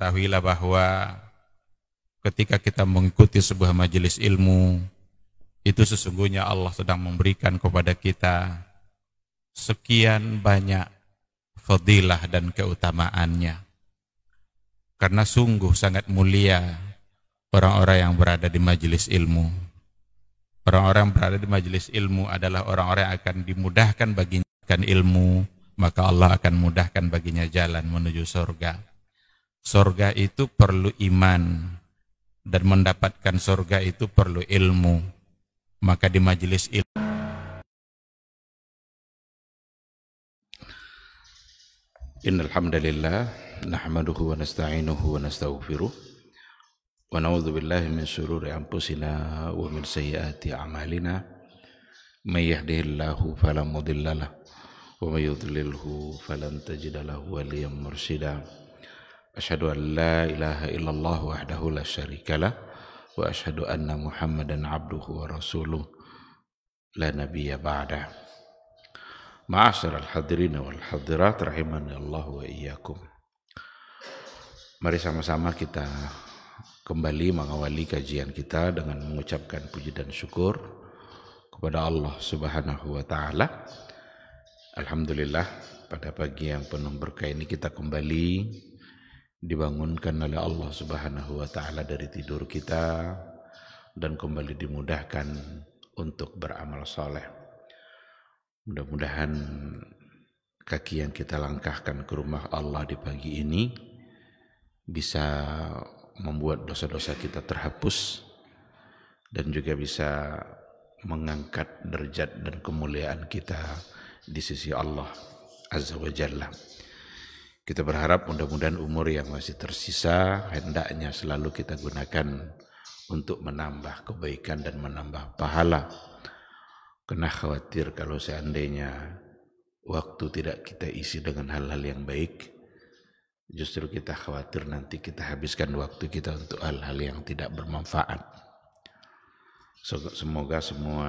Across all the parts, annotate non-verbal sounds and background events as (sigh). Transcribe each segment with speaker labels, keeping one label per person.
Speaker 1: ketahuilah bahwa ketika kita mengikuti sebuah majelis ilmu, itu sesungguhnya Allah sedang memberikan kepada kita sekian banyak fadilah dan keutamaannya. Karena sungguh sangat mulia orang-orang yang berada di majelis ilmu. Orang-orang yang berada di majelis ilmu adalah orang-orang yang akan dimudahkan baginya ilmu, maka Allah akan mudahkan baginya jalan menuju surga. Sorga itu perlu iman dan mendapatkan sorga itu perlu ilmu. Maka di majelis ilmu Innal hamdalillah nahmaduhu wa nasta'inuhu wa nastaghfiruh wa na'udzu billahi min syururi anfusina wa min sayyiati a'malina may yahdihillahu fala wa may yudlilhu falan tajida lahu mursyida أشهد أن لا إله إلا الله وحده لا شريك له وأشهد أن محمدا عبده ورسوله لا نبي بعده معاشر الحاضرين والحاضرات رحمني الله وإياكم Mari sama-sama kita kembali mengawali kajian kita dengan mengucapkan puji dan syukur kepada Allah Subhanahu wa taala. Alhamdulillah pada pagi yang penuh berkah ini kita kembali dibangunkan oleh Allah Subhanahu wa taala dari tidur kita dan kembali dimudahkan untuk beramal soleh. Mudah-mudahan kaki yang kita langkahkan ke rumah Allah di pagi ini bisa membuat dosa-dosa kita terhapus dan juga bisa mengangkat derajat dan kemuliaan kita di sisi Allah Azza wa Jalla. Kita berharap mudah-mudahan umur yang masih tersisa hendaknya selalu kita gunakan untuk menambah kebaikan dan menambah pahala. Kena khawatir kalau seandainya waktu tidak kita isi dengan hal-hal yang baik, justru kita khawatir nanti kita habiskan waktu kita untuk hal-hal yang tidak bermanfaat. Semoga semua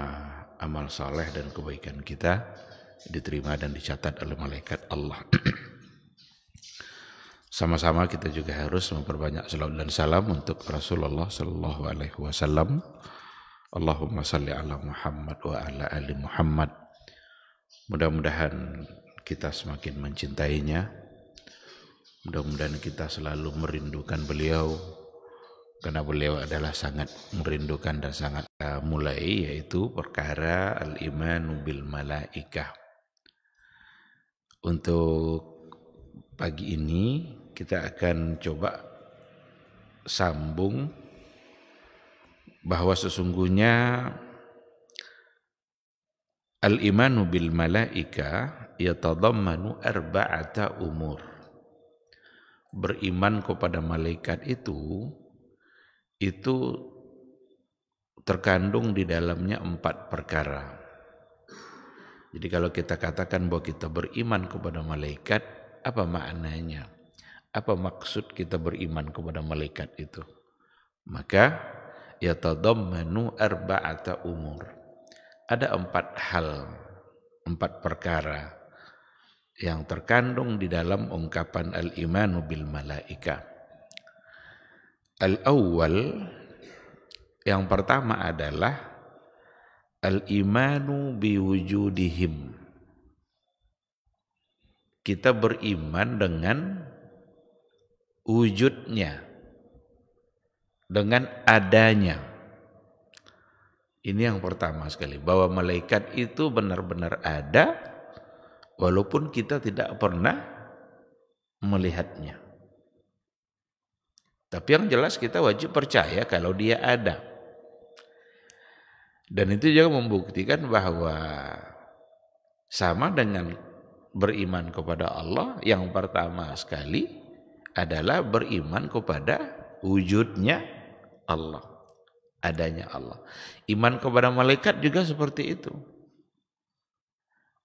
Speaker 1: amal saleh dan kebaikan kita diterima dan dicatat oleh malaikat Allah. (clears throat) Sama-sama kita juga harus memperbanyak salawat dan salam untuk Rasulullah Shallallahu Alaihi Wasallam. Allahumma salli ala Muhammad wa ala ali Muhammad. Mudah-mudahan kita semakin mencintainya. Mudah-mudahan kita selalu merindukan beliau karena beliau adalah sangat merindukan dan sangat eh, mulai yaitu perkara al iman bil malaikah. Untuk pagi ini kita akan coba sambung bahwa sesungguhnya al-imanu bil malaika yatadammanu arba'ata umur. Beriman kepada malaikat itu itu terkandung di dalamnya empat perkara. Jadi kalau kita katakan bahwa kita beriman kepada malaikat, apa maknanya? Apa maksud kita beriman kepada malaikat itu? Maka yatadammanu arba'ata umur. Ada empat hal, empat perkara yang terkandung di dalam ungkapan al-imanu bil malaika. Al-awwal yang pertama adalah al-imanu biwujudihim. Kita beriman dengan wujudnya dengan adanya. Ini yang pertama sekali, bahwa malaikat itu benar-benar ada walaupun kita tidak pernah melihatnya. Tapi yang jelas kita wajib percaya kalau dia ada. Dan itu juga membuktikan bahwa sama dengan beriman kepada Allah yang pertama sekali adalah beriman kepada wujudnya Allah, adanya Allah. Iman kepada malaikat juga seperti itu.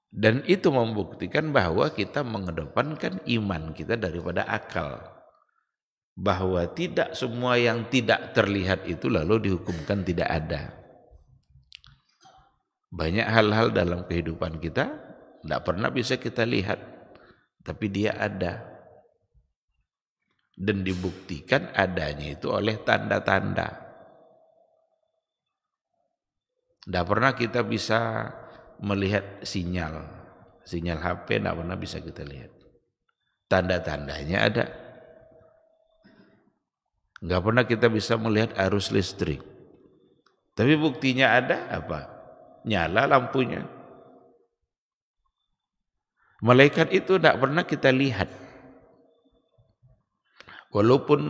Speaker 1: Dan itu membuktikan bahwa kita mengedepankan iman kita daripada akal. Bahwa tidak semua yang tidak terlihat itu lalu dihukumkan tidak ada. Banyak hal-hal dalam kehidupan kita tidak pernah bisa kita lihat. Tapi dia ada dan dibuktikan adanya itu oleh tanda-tanda. Tidak pernah kita bisa melihat sinyal, sinyal HP tidak pernah bisa kita lihat. Tanda-tandanya ada. Tidak pernah kita bisa melihat arus listrik. Tapi buktinya ada apa? Nyala lampunya. Malaikat itu tidak pernah kita lihat. Walaupun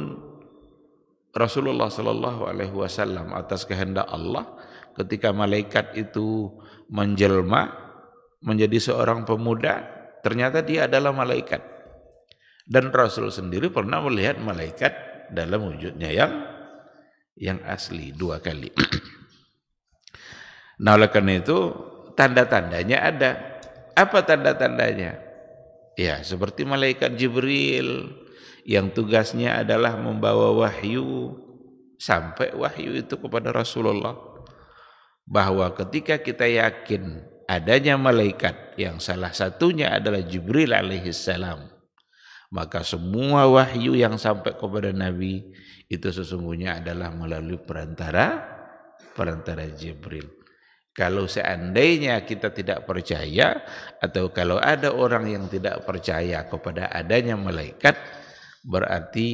Speaker 1: Rasulullah Shallallahu Alaihi Wasallam atas kehendak Allah, ketika malaikat itu menjelma menjadi seorang pemuda, ternyata dia adalah malaikat. Dan Rasul sendiri pernah melihat malaikat dalam wujudnya yang yang asli dua kali. (clears throat) nah oleh karena itu tanda-tandanya ada. Apa tanda-tandanya? Ya seperti malaikat Jibril, yang tugasnya adalah membawa wahyu sampai wahyu itu kepada Rasulullah bahwa ketika kita yakin adanya malaikat yang salah satunya adalah Jibril alaihissalam maka semua wahyu yang sampai kepada Nabi itu sesungguhnya adalah melalui perantara perantara Jibril kalau seandainya kita tidak percaya atau kalau ada orang yang tidak percaya kepada adanya malaikat, Berarti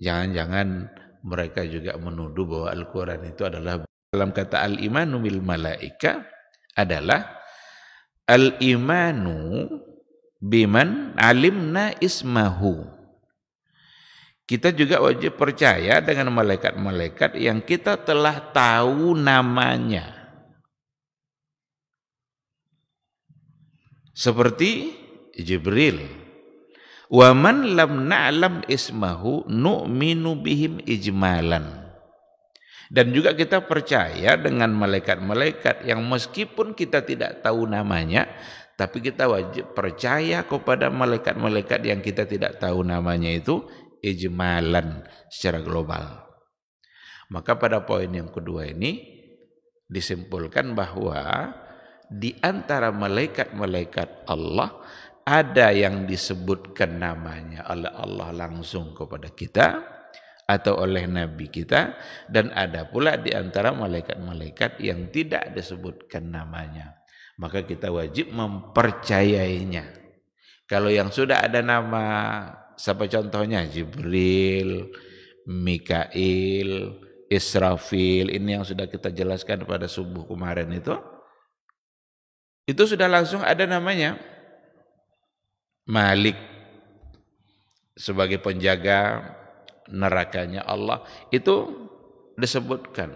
Speaker 1: jangan-jangan mereka juga menuduh bahwa Al-Quran itu adalah dalam kata al-imanu bil malaika adalah al-imanu biman alimna ismahu. Kita juga wajib percaya dengan malaikat-malaikat yang kita telah tahu namanya. Seperti Jibril, Wa man lam na'lam ismahu nu'minu bihim ijmalan. Dan juga kita percaya dengan malaikat-malaikat yang meskipun kita tidak tahu namanya, tapi kita wajib percaya kepada malaikat-malaikat yang kita tidak tahu namanya itu ijmalan secara global. Maka pada poin yang kedua ini disimpulkan bahwa di antara malaikat-malaikat Allah ada yang disebutkan namanya oleh Allah langsung kepada kita atau oleh nabi kita dan ada pula di antara malaikat-malaikat yang tidak disebutkan namanya maka kita wajib mempercayainya kalau yang sudah ada nama siapa contohnya Jibril Mikail Israfil ini yang sudah kita jelaskan pada subuh kemarin itu itu sudah langsung ada namanya Malik sebagai penjaga nerakanya Allah itu disebutkan.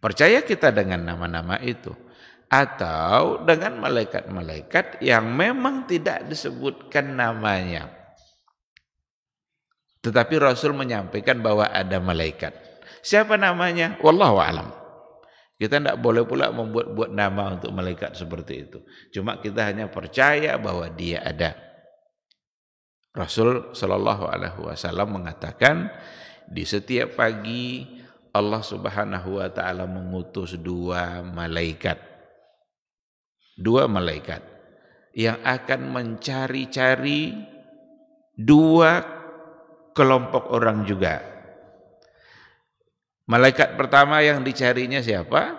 Speaker 1: Percaya kita dengan nama-nama itu atau dengan malaikat-malaikat yang memang tidak disebutkan namanya. Tetapi Rasul menyampaikan bahwa ada malaikat. Siapa namanya? Wallahu alam. Kita tidak boleh pula membuat-buat nama untuk malaikat seperti itu. Cuma kita hanya percaya bahwa dia ada. Rasul Shallallahu Alaihi Wasallam mengatakan di setiap pagi Allah Subhanahu Wa Taala mengutus dua malaikat, dua malaikat yang akan mencari-cari dua kelompok orang juga Malaikat pertama yang dicarinya siapa?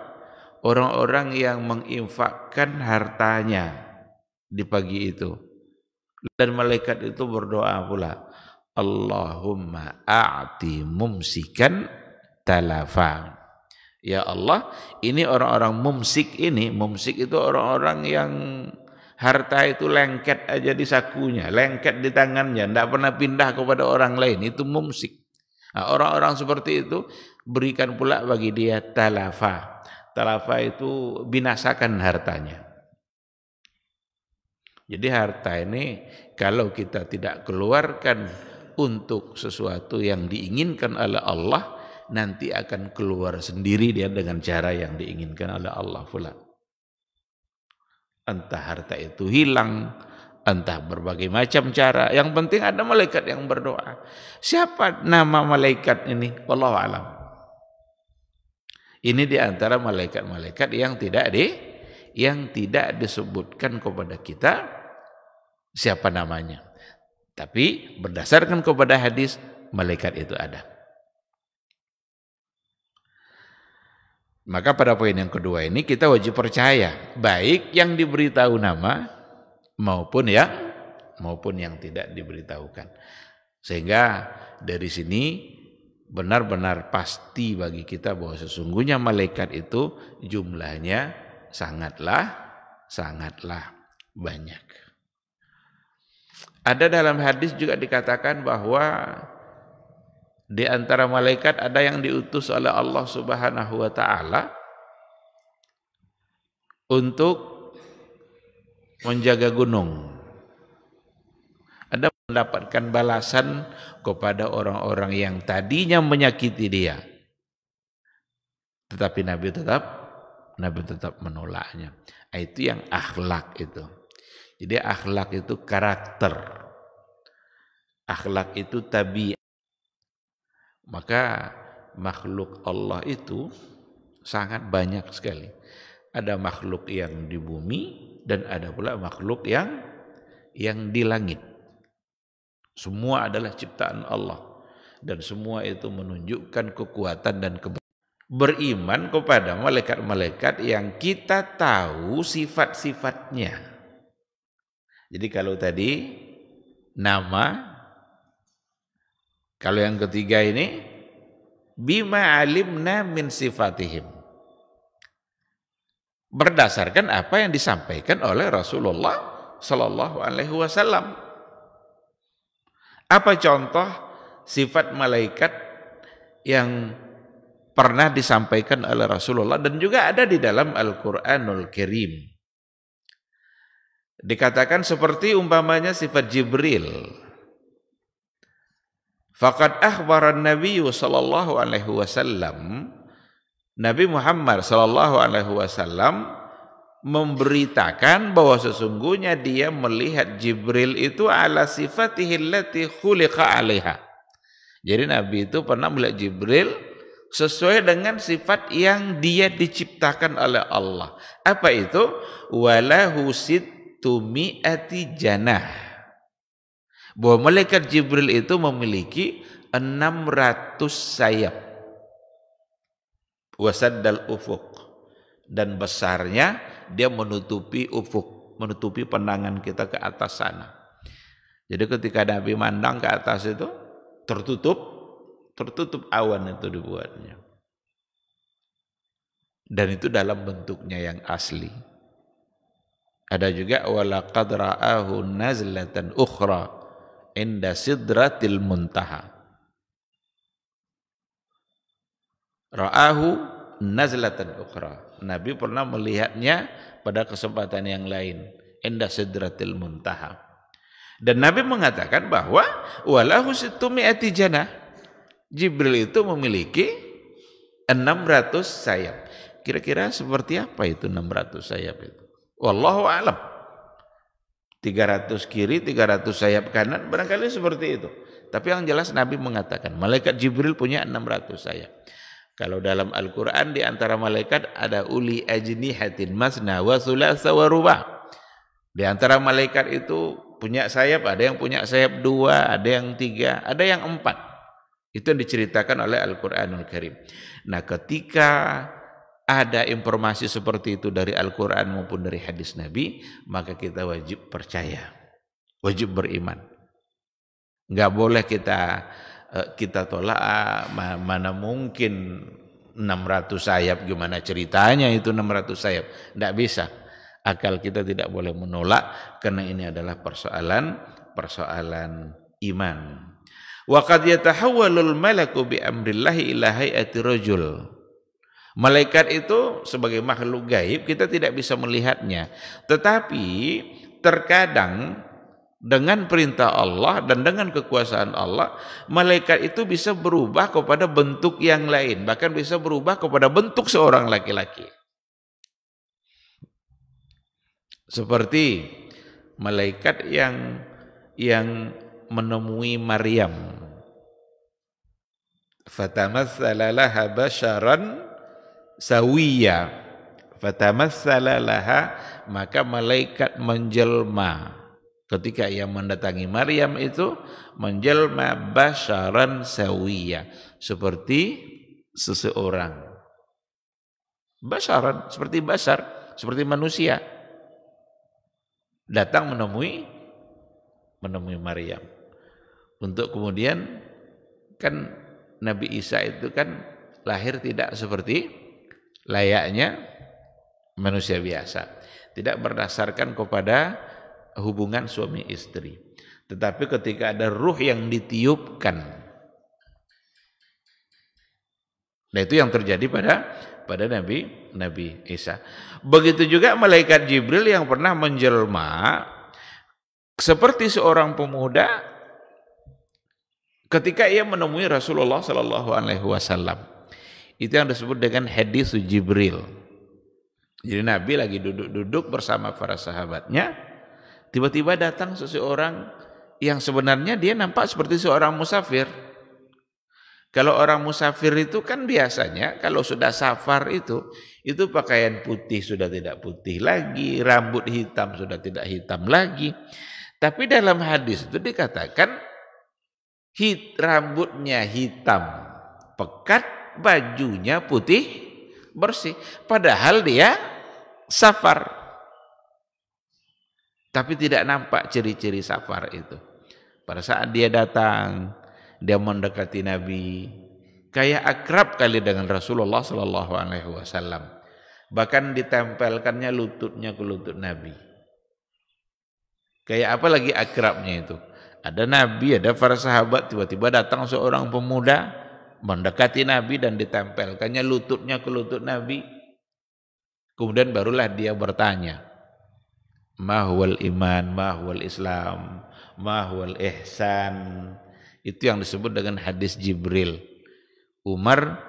Speaker 1: Orang-orang yang menginfakkan hartanya di pagi itu. Dan malaikat itu berdoa pula, Allahumma a'ti mumsikan talafa. Ya Allah, ini orang-orang mumsik ini, mumsik itu orang-orang yang harta itu lengket aja di sakunya, lengket di tangannya, tidak pernah pindah kepada orang lain, itu mumsik. nah, orang -orang seperti itu berikan pula bagi dia talafa. Talafa itu binasakan hartanya. Jadi harta ini kalau kita tidak keluarkan untuk sesuatu yang diinginkan oleh Allah, nanti akan keluar sendiri dia dengan cara yang diinginkan oleh Allah pula. Entah harta itu hilang, entah berbagai macam cara. Yang penting ada malaikat yang berdoa. Siapa nama malaikat ini? Wallahu alam. Ini di antara malaikat-malaikat yang tidak di yang tidak disebutkan kepada kita siapa namanya. Tapi berdasarkan kepada hadis malaikat itu ada. Maka pada poin yang kedua ini kita wajib percaya baik yang diberitahu nama maupun ya maupun yang tidak diberitahukan. Sehingga dari sini benar-benar pasti bagi kita bahwa sesungguhnya malaikat itu jumlahnya sangatlah sangatlah banyak. Ada dalam hadis juga dikatakan bahwa di antara malaikat ada yang diutus oleh Allah Subhanahu wa taala untuk menjaga gunung. Anda mendapatkan balasan kepada orang-orang yang tadinya menyakiti dia. Tetapi Nabi tetap Nabi tetap menolaknya. Ah, itu yang akhlak itu. Jadi akhlak itu karakter. Akhlak itu tabiat. Maka makhluk Allah itu sangat banyak sekali. Ada makhluk yang di bumi dan ada pula makhluk yang yang di langit. Semua adalah ciptaan Allah dan semua itu menunjukkan kekuatan dan kebenaran. Beriman kepada malaikat-malaikat yang kita tahu sifat-sifatnya. Jadi kalau tadi nama, kalau yang ketiga ini bima alimna min sifatihim. Berdasarkan apa yang disampaikan oleh Rasulullah Sallallahu Alaihi Wasallam. Apa contoh sifat malaikat yang pernah disampaikan oleh Rasulullah dan juga ada di dalam Al-Quranul Kirim. Dikatakan seperti umpamanya sifat Jibril. Fakat akhbaran Nabi sallallahu alaihi wasallam Nabi Muhammad sallallahu alaihi wasallam memberitakan bahwa sesungguhnya dia melihat Jibril itu ala sifatihi allati khuliqa alaiha. Jadi Nabi itu pernah melihat Jibril sesuai dengan sifat yang dia diciptakan oleh Allah. Apa itu? Walahu situmi'ati janah. Bahwa malaikat Jibril itu memiliki 600 sayap. Wasaddal ufuk. Dan besarnya dia menutupi ufuk, menutupi pandangan kita ke atas sana. Jadi ketika Nabi mandang ke atas itu tertutup, tertutup awan itu dibuatnya. Dan itu dalam bentuknya yang asli. Ada juga walaqad ra'ahu nazlatan ukhra inda sidratil muntaha. Ra'ahu nazlatan ukhra. Nabi pernah melihatnya pada kesempatan yang lain. Indah sedratil muntaha. Dan Nabi mengatakan bahwa walahu situmi'ati janah. Jibril itu memiliki 600 sayap. Kira-kira seperti apa itu 600 sayap itu? Wallahu alam. 300 kiri, 300 sayap kanan, barangkali seperti itu. Tapi yang jelas Nabi mengatakan, malaikat Jibril punya 600 sayap. Kalau dalam Al-Quran di antara malaikat ada uli ajnihatin masna wa sulasa wa rubah. Di antara malaikat itu punya sayap, ada yang punya sayap dua, ada yang tiga, ada yang empat. Itu yang diceritakan oleh Al-Quranul Karim. Nah ketika ada informasi seperti itu dari Al-Quran maupun dari hadis Nabi, maka kita wajib percaya, wajib beriman. Enggak boleh kita Eh, kita tolak ah, mana mungkin 600 sayap gimana ceritanya itu 600 sayap tidak bisa akal kita tidak boleh menolak karena ini adalah persoalan persoalan iman wa qad yatahawwalul malaku bi amrillahi ila hayati rajul malaikat itu sebagai makhluk gaib kita tidak bisa melihatnya tetapi terkadang dengan perintah Allah dan dengan kekuasaan Allah, malaikat itu bisa berubah kepada bentuk yang lain, bahkan bisa berubah kepada bentuk seorang laki-laki. Seperti malaikat yang yang menemui Maryam. Fatamatsala laha basharan sawiya. Fatamatsala laha maka malaikat menjelma Ketika ia mendatangi Maryam itu menjelma basaran sawiya seperti seseorang. basaran seperti basar, seperti manusia. Datang menemui menemui Maryam. Untuk kemudian kan Nabi Isa itu kan lahir tidak seperti layaknya manusia biasa. Tidak berdasarkan kepada hubungan suami istri. Tetapi ketika ada ruh yang ditiupkan. Nah itu yang terjadi pada pada Nabi Nabi Isa. Begitu juga malaikat Jibril yang pernah menjelma seperti seorang pemuda ketika ia menemui Rasulullah Shallallahu Alaihi Wasallam. Itu yang disebut dengan hadis Jibril. Jadi Nabi lagi duduk-duduk bersama para sahabatnya, tiba-tiba datang seseorang yang sebenarnya dia nampak seperti seorang musafir. Kalau orang musafir itu kan biasanya kalau sudah safar itu, itu pakaian putih sudah tidak putih lagi, rambut hitam sudah tidak hitam lagi. Tapi dalam hadis itu dikatakan hit, rambutnya hitam pekat, bajunya putih bersih. Padahal dia safar. Tapi tidak nampak ciri-ciri safar itu. Pada saat dia datang, dia mendekati Nabi, kayak akrab kali dengan Rasulullah Shallallahu Alaihi Wasallam. Bahkan ditempelkannya lututnya ke lutut Nabi. Kayak apa lagi akrabnya itu? Ada Nabi, ada para sahabat, tiba-tiba datang seorang pemuda mendekati Nabi dan ditempelkannya lututnya ke lutut Nabi. Kemudian barulah dia bertanya, mahwal iman, mahwal islam, mahwal ihsan. Itu yang disebut dengan hadis Jibril. Umar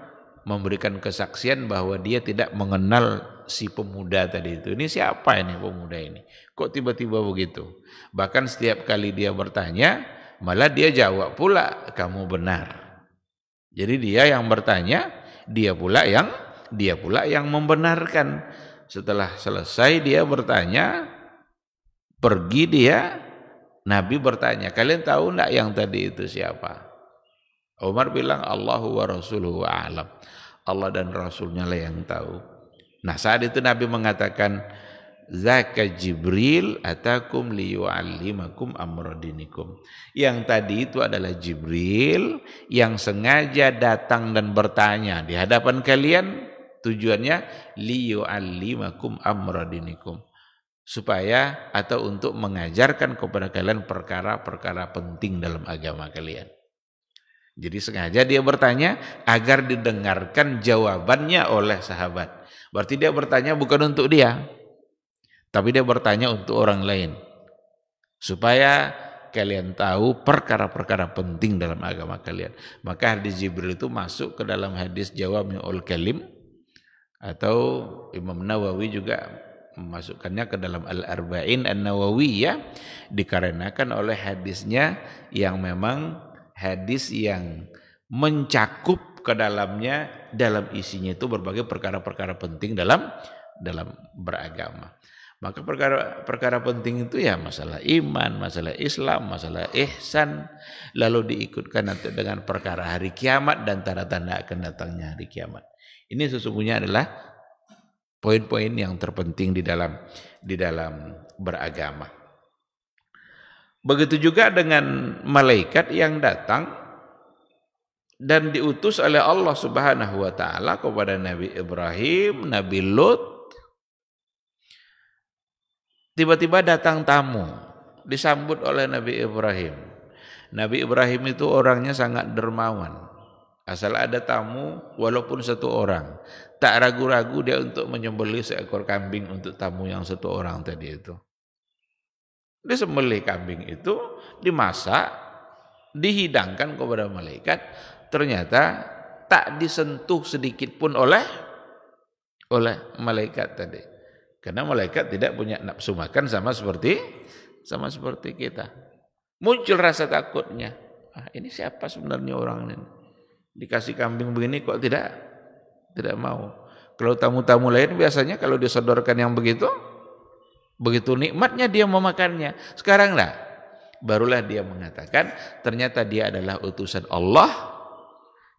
Speaker 1: memberikan kesaksian bahwa dia tidak mengenal si pemuda tadi itu. Ini siapa ini pemuda ini? Kok tiba-tiba begitu? Bahkan setiap kali dia bertanya, malah dia jawab pula, kamu benar. Jadi dia yang bertanya, dia pula yang dia pula yang membenarkan. Setelah selesai dia bertanya, Pergi dia, Nabi bertanya, kalian tahu enggak yang tadi itu siapa? Umar bilang, Allahu wa rasuluhu wa alam. Allah dan Rasulnya lah yang tahu. Nah saat itu Nabi mengatakan, Zaka Jibril atakum liyu'allimakum amradinikum. Yang tadi itu adalah Jibril yang sengaja datang dan bertanya di hadapan kalian tujuannya liyu'allimakum amradinikum supaya atau untuk mengajarkan kepada kalian perkara-perkara penting dalam agama kalian. Jadi sengaja dia bertanya agar didengarkan jawabannya oleh sahabat. Berarti dia bertanya bukan untuk dia, tapi dia bertanya untuk orang lain. Supaya kalian tahu perkara-perkara penting dalam agama kalian. Maka hadis Jibril itu masuk ke dalam hadis jawabnya ul Kalim atau Imam Nawawi juga memasukkannya ke dalam Al-Arba'in an nawawi ya dikarenakan oleh hadisnya yang memang hadis yang mencakup ke dalamnya dalam isinya itu berbagai perkara-perkara penting dalam dalam beragama. Maka perkara-perkara penting itu ya masalah iman, masalah Islam, masalah ihsan. Lalu diikutkan nanti dengan perkara hari kiamat dan tanda-tanda akan datangnya hari kiamat. Ini sesungguhnya adalah Poin-poin yang terpenting di dalam di dalam beragama. Begitu juga dengan malaikat yang datang dan diutus oleh Allah Subhanahu wa taala kepada Nabi Ibrahim, Nabi Lut. Tiba-tiba datang tamu, disambut oleh Nabi Ibrahim. Nabi Ibrahim itu orangnya sangat dermawan. Asal ada tamu walaupun satu orang, tak ragu-ragu dia untuk menyembeli seekor kambing untuk tamu yang satu orang tadi itu. Dia sembelih kambing itu, dimasak, dihidangkan kepada malaikat, ternyata tak disentuh sedikit pun oleh oleh malaikat tadi. Karena malaikat tidak punya nafsu makan sama seperti sama seperti kita. Muncul rasa takutnya. Ah, ini siapa sebenarnya orang ini? Dikasih kambing begini kok tidak tidak mau. Kalau tamu-tamu lain biasanya kalau disodorkan yang begitu, begitu nikmatnya dia memakannya. Sekaranglah barulah dia mengatakan ternyata dia adalah utusan Allah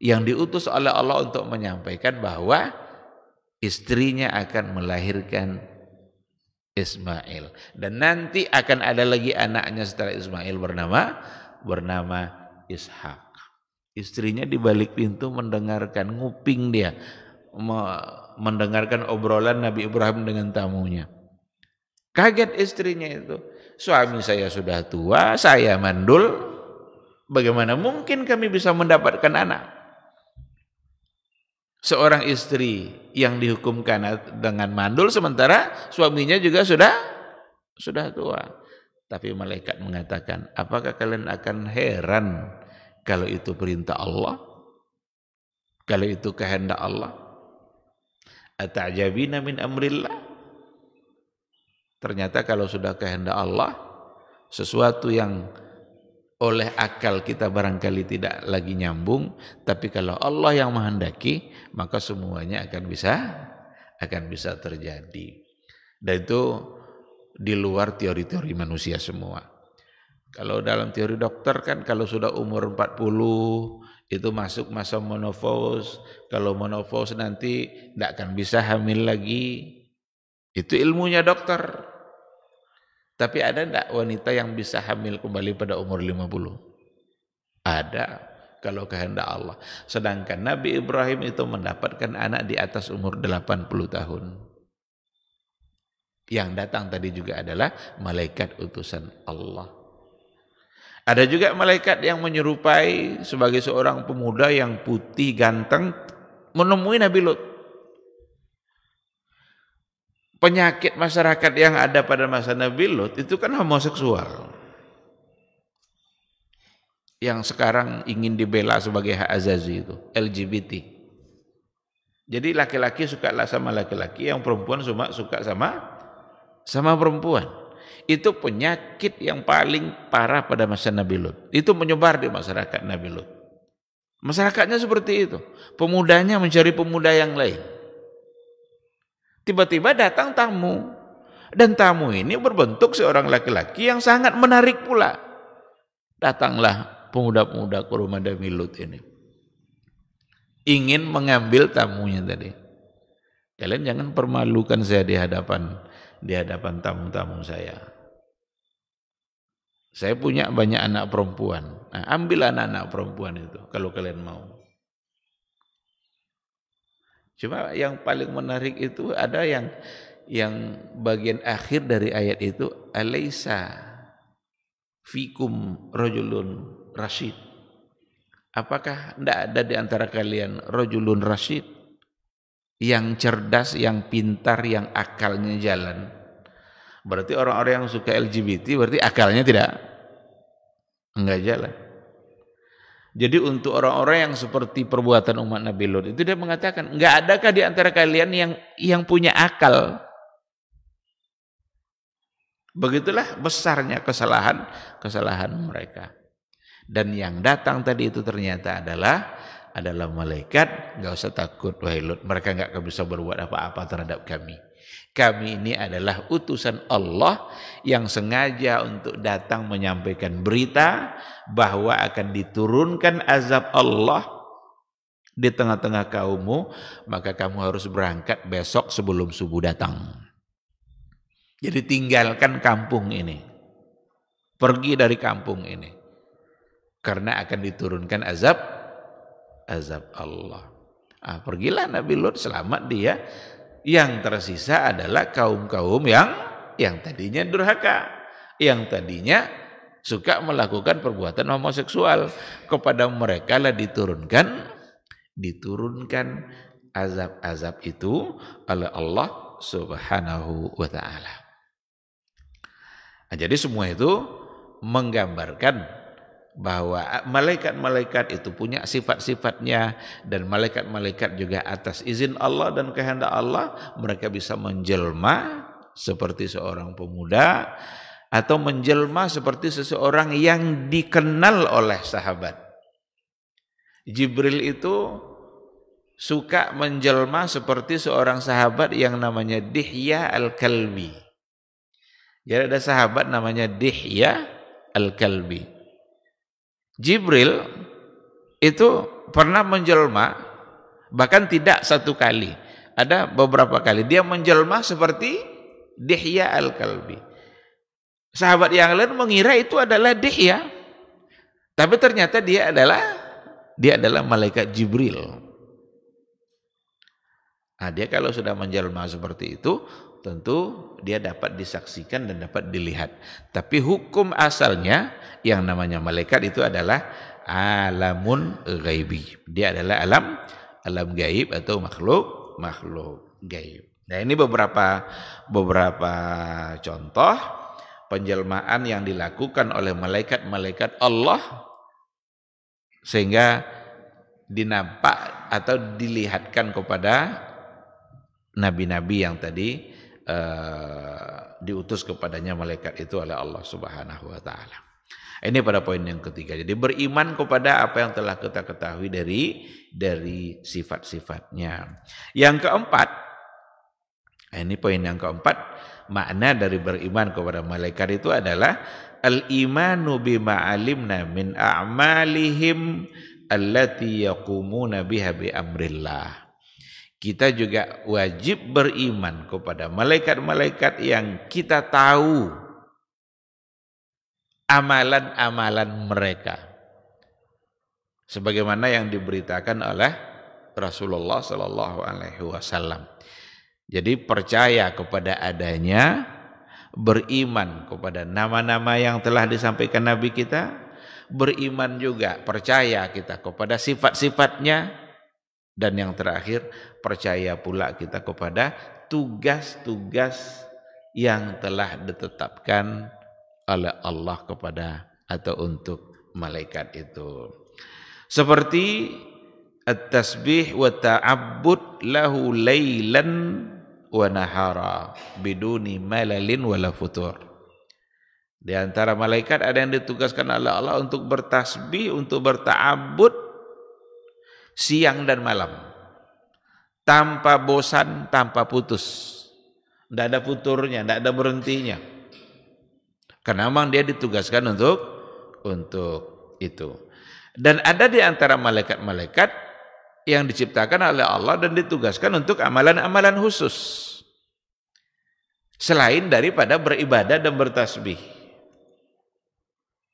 Speaker 1: yang diutus oleh Allah untuk menyampaikan bahwa istrinya akan melahirkan Ismail dan nanti akan ada lagi anaknya setelah Ismail bernama bernama Ishak. Istrinya di balik pintu mendengarkan, nguping dia, mendengarkan obrolan Nabi Ibrahim dengan tamunya. Kaget istrinya itu. Suami saya sudah tua, saya mandul, bagaimana mungkin kami bisa mendapatkan anak? Seorang istri yang dihukumkan dengan mandul, sementara suaminya juga sudah sudah tua. Tapi malaikat mengatakan, apakah kalian akan heran kalau itu perintah Allah, kalau itu kehendak Allah. Ata'jabina min amrillah. Ternyata kalau sudah kehendak Allah, sesuatu yang oleh akal kita barangkali tidak lagi nyambung, tapi kalau Allah yang menghendaki, maka semuanya akan bisa akan bisa terjadi. Dan itu di luar teori-teori manusia semua. Kalau dalam teori dokter kan kalau sudah umur 40 itu masuk masa menopause. Kalau menopause nanti tidak akan bisa hamil lagi. Itu ilmunya dokter. Tapi ada tidak wanita yang bisa hamil kembali pada umur 50? Ada kalau kehendak Allah. Sedangkan Nabi Ibrahim itu mendapatkan anak di atas umur 80 tahun. Yang datang tadi juga adalah malaikat utusan Allah. Ada juga malaikat yang menyerupai sebagai seorang pemuda yang putih ganteng menemui Nabi Lut. Penyakit masyarakat yang ada pada masa Nabi Lut itu kan homoseksual. Yang sekarang ingin dibela sebagai hak azazi itu, LGBT. Jadi laki-laki suka sama laki-laki, yang perempuan cuma suka sama sama perempuan. Itu penyakit yang paling parah pada masa Nabi Lut. Itu menyebar di masyarakat Nabi Lut. Masyarakatnya seperti itu. Pemudanya mencari pemuda yang lain. Tiba-tiba datang tamu. Dan tamu ini berbentuk seorang laki-laki yang sangat menarik pula. Datanglah pemuda-pemuda ke rumah Nabi Lut ini. Ingin mengambil tamunya tadi. Kalian jangan permalukan saya di hadapan di hadapan tamu-tamu saya. Saya punya banyak anak perempuan. Nah, ambil anak-anak perempuan itu kalau kalian mau. Cuma yang paling menarik itu ada yang yang bagian akhir dari ayat itu alaisa fikum rojulun rasyid. Apakah tidak ada di antara kalian rojulun rasyid yang cerdas, yang pintar, yang akalnya jalan? Berarti orang-orang yang suka LGBT berarti akalnya tidak enggak jalan. Jadi untuk orang-orang yang seperti perbuatan umat Nabi Lut itu dia mengatakan, enggak adakah di antara kalian yang yang punya akal? Begitulah besarnya kesalahan kesalahan mereka. Dan yang datang tadi itu ternyata adalah adalah malaikat. Enggak usah takut wahai Lut, mereka enggak bisa berbuat apa-apa terhadap kami. Kami ini adalah utusan Allah yang sengaja untuk datang menyampaikan berita bahwa akan diturunkan azab Allah di tengah-tengah kaummu, maka kamu harus berangkat besok sebelum subuh datang. Jadi tinggalkan kampung ini. Pergi dari kampung ini. Karena akan diturunkan azab azab Allah. Ah, pergilah Nabi Lut selamat dia yang tersisa adalah kaum-kaum yang yang tadinya durhaka, yang tadinya suka melakukan perbuatan homoseksual. Kepada mereka lah diturunkan diturunkan azab-azab itu oleh Allah Subhanahu wa taala. Nah, jadi semua itu menggambarkan bahwa malaikat-malaikat itu punya sifat-sifatnya dan malaikat-malaikat juga atas izin Allah dan kehendak Allah mereka bisa menjelma seperti seorang pemuda atau menjelma seperti seseorang yang dikenal oleh sahabat. Jibril itu suka menjelma seperti seorang sahabat yang namanya Dihya al-Kalbi. Jadi ada sahabat namanya Dihya al-Kalbi. Jibril itu pernah menjelma bahkan tidak satu kali. Ada beberapa kali dia menjelma seperti Dihya al-Kalbi. Sahabat yang lain mengira itu adalah Dihya. Tapi ternyata dia adalah dia adalah malaikat Jibril. Nah, dia kalau sudah menjelma seperti itu, tentu dia dapat disaksikan dan dapat dilihat. Tapi hukum asalnya yang namanya malaikat itu adalah alamun ghaibi. Dia adalah alam alam gaib atau makhluk makhluk gaib. Nah, ini beberapa beberapa contoh penjelmaan yang dilakukan oleh malaikat-malaikat Allah sehingga dinampak atau dilihatkan kepada nabi-nabi yang tadi Eh, diutus kepadanya malaikat itu oleh Allah Subhanahu wa taala. Ini pada poin yang ketiga. Jadi beriman kepada apa yang telah kita ketahui dari dari sifat-sifatnya. Yang keempat, eh, ini poin yang keempat, makna dari beriman kepada malaikat itu adalah al-imanu bima alimna min a'malihim allati yaqumuna biha bi amrillah. Kita juga wajib beriman kepada malaikat-malaikat yang kita tahu amalan-amalan mereka. Sebagaimana yang diberitakan oleh Rasulullah Sallallahu Alaihi Wasallam. Jadi percaya kepada adanya, beriman kepada nama-nama yang telah disampaikan Nabi kita, beriman juga percaya kita kepada sifat-sifatnya, dan yang terakhir, percaya pula kita kepada tugas-tugas yang telah ditetapkan oleh Allah kepada atau untuk malaikat itu. Seperti at-tasbih wa ta'abbud lahu laylan wa nahara biduni malalin wala futur. Di antara malaikat ada yang ditugaskan oleh Allah untuk bertasbih, untuk berta'abud siang dan malam. Tanpa bosan, tanpa putus. Tidak ada puturnya, tidak ada berhentinya. Karena memang dia ditugaskan untuk untuk itu. Dan ada di antara malaikat-malaikat yang diciptakan oleh Allah dan ditugaskan untuk amalan-amalan khusus. Selain daripada beribadah dan bertasbih.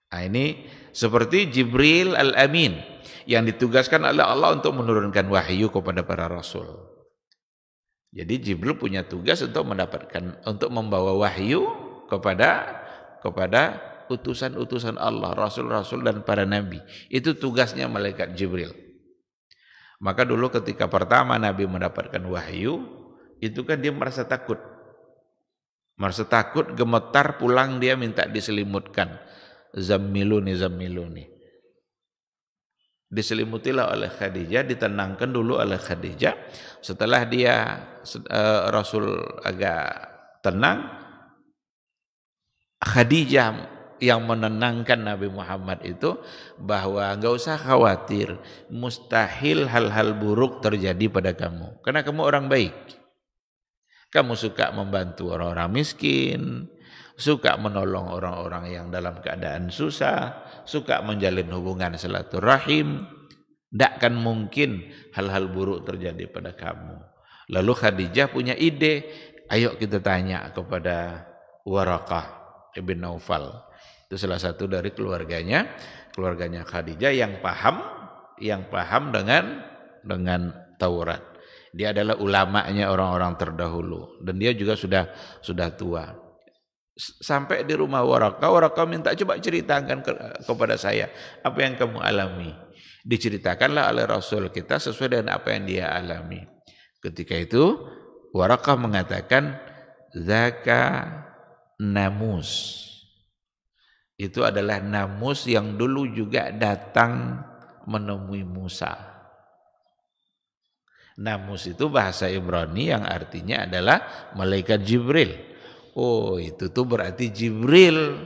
Speaker 1: Nah, ini seperti Jibril Al-Amin yang ditugaskan oleh Allah untuk menurunkan wahyu kepada para rasul. Jadi Jibril punya tugas untuk mendapatkan untuk membawa wahyu kepada kepada utusan-utusan Allah, rasul-rasul dan para nabi. Itu tugasnya malaikat Jibril. Maka dulu ketika pertama nabi mendapatkan wahyu, itu kan dia merasa takut. Merasa takut, gemetar, pulang dia minta diselimutkan. Zammiluni, zammiluni diselimutilah oleh Khadijah, ditenangkan dulu oleh Khadijah. Setelah dia eh, Rasul agak tenang, Khadijah yang menenangkan Nabi Muhammad itu bahwa nggak usah khawatir, mustahil hal-hal buruk terjadi pada kamu karena kamu orang baik. Kamu suka membantu orang-orang miskin, suka menolong orang-orang yang dalam keadaan susah, suka menjalin hubungan silaturahim, tidak akan mungkin hal-hal buruk terjadi pada kamu. Lalu Khadijah punya ide, ayo kita tanya kepada Warakah ibn Naufal. Itu salah satu dari keluarganya, keluarganya Khadijah yang paham, yang paham dengan dengan Taurat. Dia adalah ulamanya orang-orang terdahulu dan dia juga sudah sudah tua sampai di rumah Waraka, Waraka minta coba ceritakan ke, kepada saya apa yang kamu alami. Diceritakanlah oleh Rasul kita sesuai dengan apa yang dia alami. Ketika itu Waraka mengatakan zaka namus. Itu adalah namus yang dulu juga datang menemui Musa. Namus itu bahasa Ibrani yang artinya adalah malaikat Jibril Oh itu tuh berarti Jibril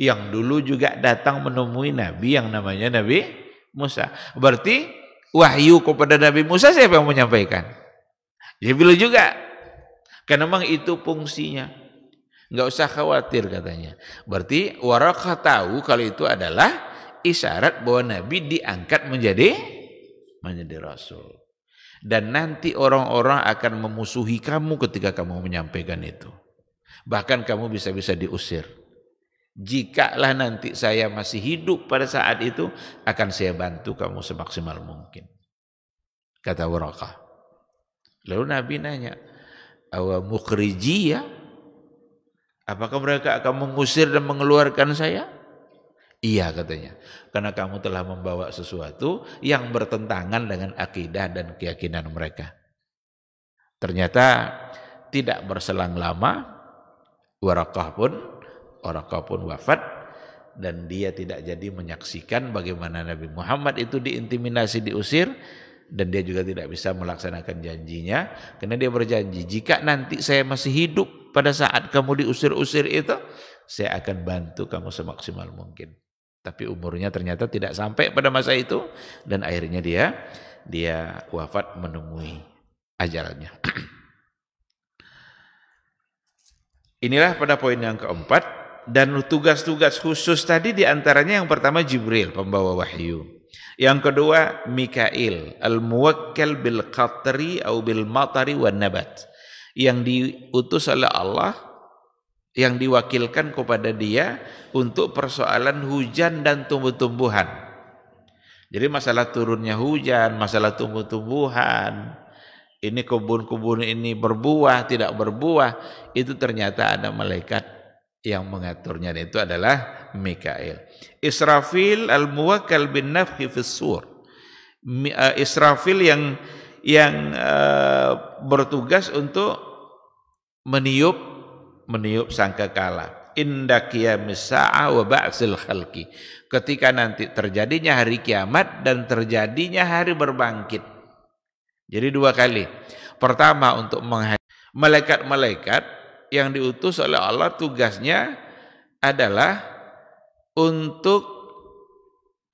Speaker 1: yang dulu juga datang menemui Nabi yang namanya Nabi Musa. Berarti wahyu kepada Nabi Musa siapa yang menyampaikan? Jibril juga. Karena memang itu fungsinya. Enggak usah khawatir katanya. Berarti warakah tahu kalau itu adalah isyarat bahwa Nabi diangkat menjadi menjadi Rasul. Dan nanti orang-orang akan memusuhi kamu ketika kamu menyampaikan itu. Bahkan kamu bisa-bisa diusir. Jikalah nanti saya masih hidup pada saat itu, akan saya bantu kamu semaksimal mungkin. Kata Warakah. Lalu Nabi nanya, Awa ya? Apakah mereka akan mengusir dan mengeluarkan saya? Iya katanya, karena kamu telah membawa sesuatu yang bertentangan dengan akidah dan keyakinan mereka. Ternyata tidak berselang lama Warakah pun Warakah pun wafat dan dia tidak jadi menyaksikan bagaimana Nabi Muhammad itu diintimidasi, diusir dan dia juga tidak bisa melaksanakan janjinya karena dia berjanji jika nanti saya masih hidup pada saat kamu diusir-usir itu saya akan bantu kamu semaksimal mungkin tapi umurnya ternyata tidak sampai pada masa itu dan akhirnya dia dia wafat menemui ajalnya (clears throat) Inilah pada poin yang keempat dan tugas-tugas khusus tadi diantaranya yang pertama Jibril pembawa wahyu. Yang kedua Mikail al-muwakkal bil qatri au bil matari wan nabat yang diutus oleh Allah yang diwakilkan kepada dia untuk persoalan hujan dan tumbuh-tumbuhan. Jadi masalah turunnya hujan, masalah tumbuh-tumbuhan, ini kebun-kebun ini berbuah, tidak berbuah, itu ternyata ada malaikat yang mengaturnya itu adalah Mikail. Israfil al-muwakkal bin nafhi fissur. Eh, Israfil yang yang eh, bertugas untuk meniup meniup sangkakala inda qiyamis sa'a wa ba'sil khalqi ketika nanti terjadinya hari kiamat dan terjadinya hari berbangkit jadi dua kali. Pertama untuk melekat malaikat-malaikat yang diutus oleh Allah tugasnya adalah untuk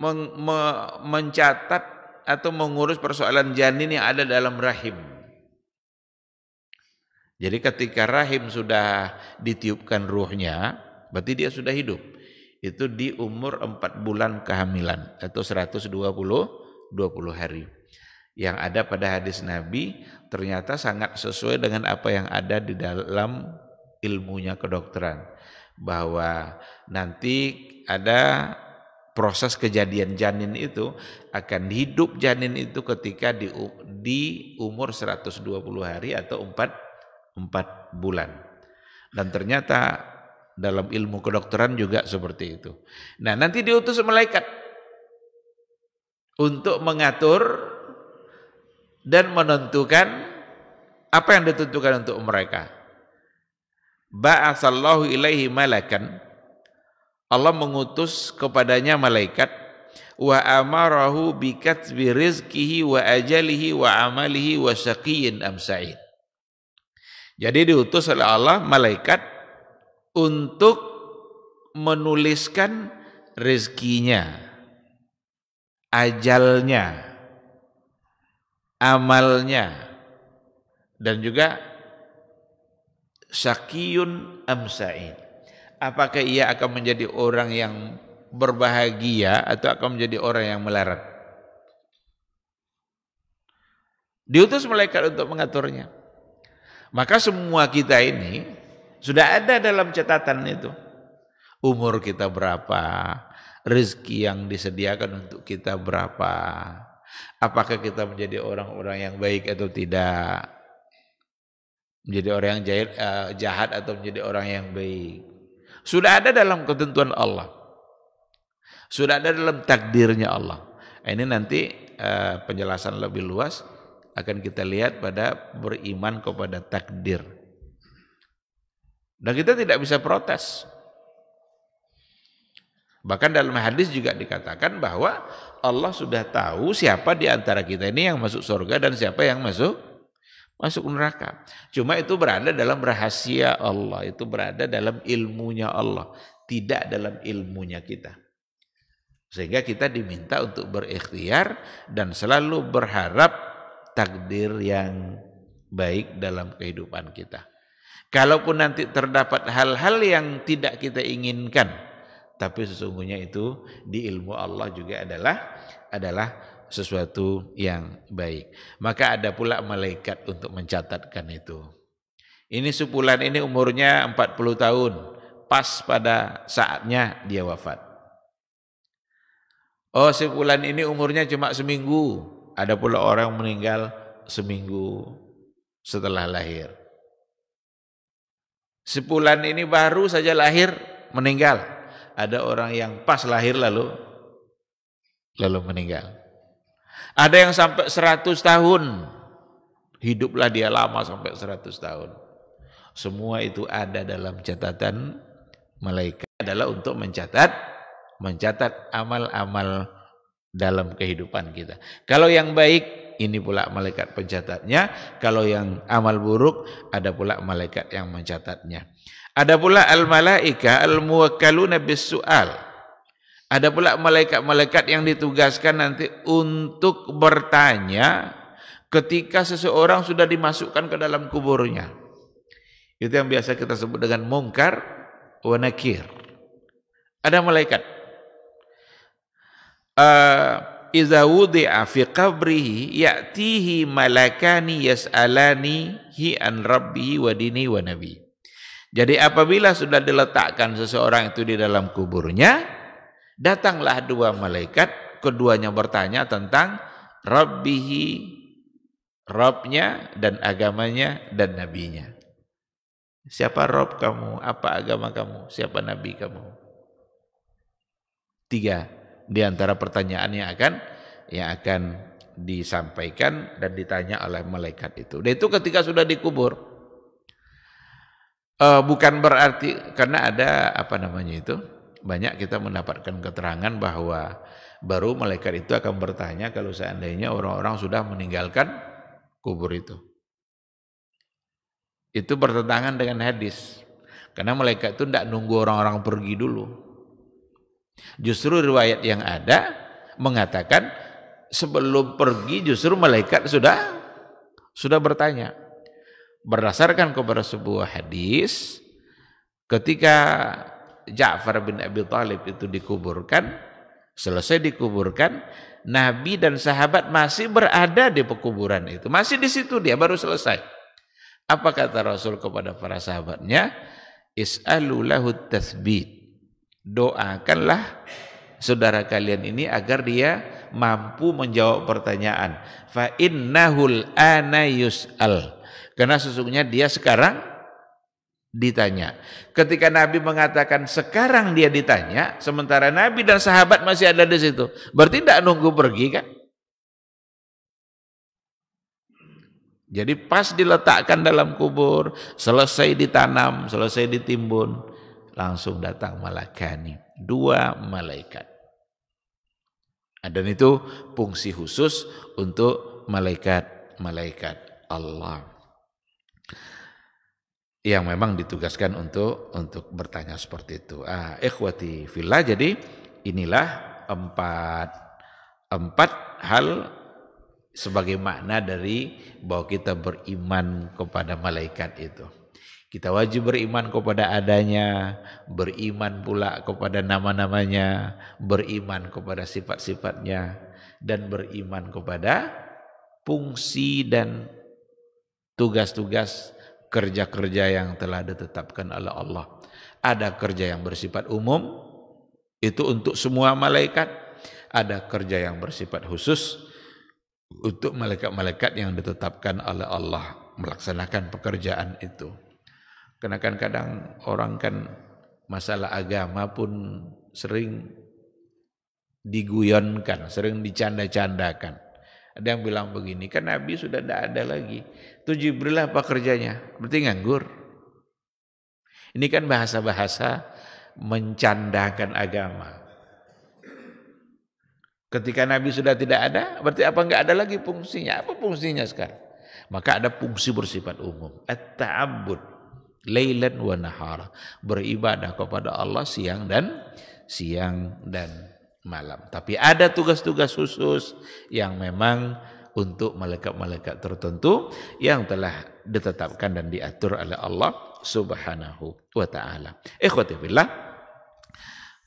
Speaker 1: meng, me, mencatat atau mengurus persoalan janin yang ada dalam rahim. Jadi ketika rahim sudah ditiupkan ruhnya, berarti dia sudah hidup. Itu di umur 4 bulan kehamilan atau 120 20 hari yang ada pada hadis Nabi ternyata sangat sesuai dengan apa yang ada di dalam ilmunya kedokteran bahwa nanti ada proses kejadian janin itu akan hidup janin itu ketika di, di umur 120 hari atau 4 4 bulan. Dan ternyata dalam ilmu kedokteran juga seperti itu. Nah, nanti diutus malaikat untuk mengatur dan menentukan apa yang ditentukan untuk mereka. Ba'asallahu ilaihi malakan Allah mengutus kepadanya malaikat wa amarahu bikatbi rizqihi wa ajalihi wa amalihi wa syaqiyyin am sa'id. Jadi diutus oleh Allah malaikat untuk menuliskan rezekinya, ajalnya, amalnya dan juga sakiyun amsa'in apakah ia akan menjadi orang yang berbahagia atau akan menjadi orang yang melarat diutus malaikat untuk mengaturnya maka semua kita ini sudah ada dalam catatan itu umur kita berapa rezeki yang disediakan untuk kita berapa Apakah kita menjadi orang-orang yang baik atau tidak? Menjadi orang yang jahil, uh, jahat atau menjadi orang yang baik? Sudah ada dalam ketentuan Allah. Sudah ada dalam takdirnya Allah. Ini nanti uh, penjelasan lebih luas akan kita lihat pada beriman kepada takdir. Dan kita tidak bisa protes. Bahkan dalam hadis juga dikatakan bahwa Allah sudah tahu siapa di antara kita ini yang masuk surga dan siapa yang masuk masuk neraka. Cuma itu berada dalam rahasia Allah, itu berada dalam ilmunya Allah, tidak dalam ilmunya kita. Sehingga kita diminta untuk berikhtiar dan selalu berharap takdir yang baik dalam kehidupan kita. Kalaupun nanti terdapat hal-hal yang tidak kita inginkan, tapi sesungguhnya itu di ilmu Allah juga adalah adalah sesuatu yang baik. Maka ada pula malaikat untuk mencatatkan itu. Ini sepulan ini umurnya 40 tahun, pas pada saatnya dia wafat. Oh sepulan ini umurnya cuma seminggu, ada pula orang meninggal seminggu setelah lahir. Sepulan ini baru saja lahir meninggal ada orang yang pas lahir lalu lalu meninggal. Ada yang sampai 100 tahun. Hiduplah dia lama sampai 100 tahun. Semua itu ada dalam catatan malaikat adalah untuk mencatat mencatat amal-amal dalam kehidupan kita. Kalau yang baik ini pula malaikat pencatatnya, kalau yang amal buruk ada pula malaikat yang mencatatnya. Ada pula al-malaika al-muwakkaluna bis-su'al. Ada pula malaikat-malaikat yang ditugaskan nanti untuk bertanya ketika seseorang sudah dimasukkan ke dalam kuburnya. Itu yang biasa kita sebut dengan mungkar wa nakir. Ada malaikat. Eh, iza wudi'a fi qabrihi ya'tihi malakani yas'alani hi an rabbihi wa dini wa nabihi. Jadi apabila sudah diletakkan seseorang itu di dalam kuburnya, datanglah dua malaikat, keduanya bertanya tentang Rabbihi, Robnya dan agamanya dan nabinya. Siapa Rob kamu? Apa agama kamu? Siapa nabi kamu? Tiga di antara pertanyaan yang akan yang akan disampaikan dan ditanya oleh malaikat itu. Dan itu ketika sudah dikubur. Uh, bukan berarti karena ada apa namanya itu banyak kita mendapatkan keterangan bahwa baru malaikat itu akan bertanya kalau seandainya orang-orang sudah meninggalkan kubur itu. Itu bertentangan dengan hadis. Karena malaikat itu tidak nunggu orang-orang pergi dulu. Justru riwayat yang ada mengatakan sebelum pergi justru malaikat sudah sudah bertanya berdasarkan kepada sebuah hadis ketika Ja'far bin Abi Thalib itu dikuburkan selesai dikuburkan Nabi dan sahabat masih berada di pekuburan itu masih di situ dia baru selesai apa kata Rasul kepada para sahabatnya is'alulahu Tasbih doakanlah saudara kalian ini agar dia mampu menjawab pertanyaan fa innahul yus'al karena sesungguhnya dia sekarang ditanya. Ketika Nabi mengatakan sekarang dia ditanya, sementara Nabi dan sahabat masih ada di situ. Berarti tidak nunggu pergi kan? Jadi pas diletakkan dalam kubur, selesai ditanam, selesai ditimbun, langsung datang malakani, dua malaikat. Dan itu fungsi khusus untuk malaikat-malaikat Allah yang memang ditugaskan untuk untuk bertanya seperti itu. Ah, ikhwati fillah. Jadi inilah empat empat hal sebagai makna dari bahwa kita beriman kepada malaikat itu. Kita wajib beriman kepada adanya, beriman pula kepada nama-namanya, beriman kepada sifat-sifatnya, dan beriman kepada fungsi dan tugas-tugas kerja-kerja yang telah ditetapkan oleh Allah. Ada kerja yang bersifat umum, itu untuk semua malaikat. Ada kerja yang bersifat khusus, untuk malaikat-malaikat yang ditetapkan oleh Allah melaksanakan pekerjaan itu. Karena kan kadang orang kan masalah agama pun sering diguyonkan, sering dicanda-candakan. Ada yang bilang begini, kan Nabi sudah tidak ada lagi. Itu Jibril apa kerjanya? Berarti nganggur. Ini kan bahasa-bahasa mencandangkan agama. Ketika Nabi sudah tidak ada, berarti apa enggak ada lagi fungsinya? Apa fungsinya sekarang? Maka ada fungsi bersifat umum. At-ta'abbud. Lailan wa nahara. Beribadah kepada Allah siang dan siang dan malam. Tapi ada tugas-tugas khusus yang memang untuk malaikat-malaikat tertentu yang telah ditetapkan dan diatur oleh Allah Subhanahu wa taala. Ikhwati fillah,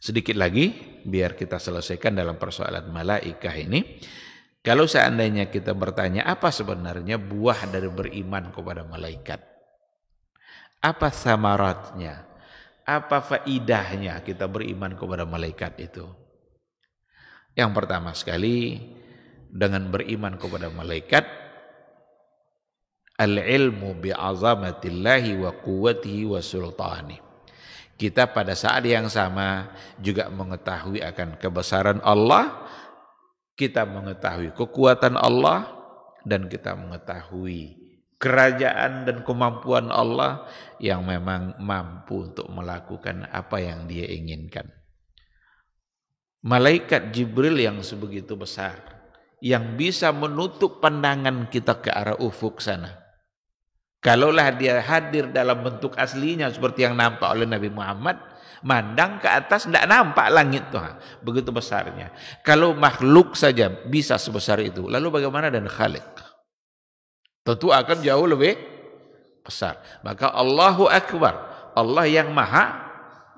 Speaker 1: sedikit lagi biar kita selesaikan dalam persoalan malaikah ini. Kalau seandainya kita bertanya apa sebenarnya buah dari beriman kepada malaikat? Apa samaratnya? Apa faidahnya kita beriman kepada malaikat itu? Yang pertama sekali dengan beriman kepada malaikat al-ilmu bi'azamatillahi wa quwwatihi wa sultani. Kita pada saat yang sama juga mengetahui akan kebesaran Allah, kita mengetahui kekuatan Allah dan kita mengetahui kerajaan dan kemampuan Allah yang memang mampu untuk melakukan apa yang dia inginkan malaikat Jibril yang sebegitu besar yang bisa menutup pandangan kita ke arah ufuk sana. Kalaulah dia hadir dalam bentuk aslinya seperti yang nampak oleh Nabi Muhammad, mandang ke atas tidak nampak langit Tuhan. Begitu besarnya. Kalau makhluk saja bisa sebesar itu, lalu bagaimana dan khalik? Tentu akan jauh lebih besar. Maka Allahu Akbar, Allah yang maha,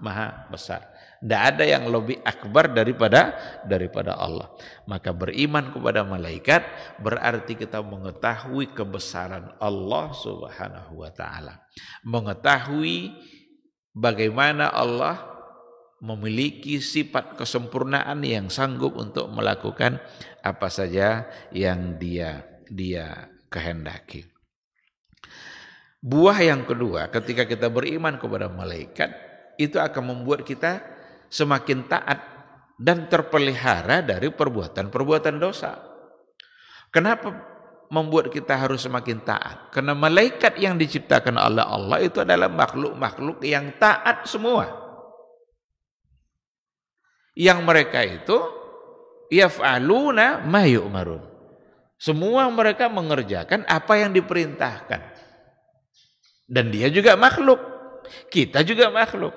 Speaker 1: maha besar. Tidak ada yang lebih akbar daripada daripada Allah. Maka beriman kepada malaikat berarti kita mengetahui kebesaran Allah Subhanahu wa taala. Mengetahui bagaimana Allah memiliki sifat kesempurnaan yang sanggup untuk melakukan apa saja yang dia dia kehendaki. Buah yang kedua ketika kita beriman kepada malaikat itu akan membuat kita semakin taat dan terpelihara dari perbuatan-perbuatan dosa. Kenapa membuat kita harus semakin taat? Karena malaikat yang diciptakan oleh Allah itu adalah makhluk-makhluk yang taat semua. Yang mereka itu yaf'aluna ma yu'marun. Semua mereka mengerjakan apa yang diperintahkan. Dan dia juga makhluk. Kita juga makhluk.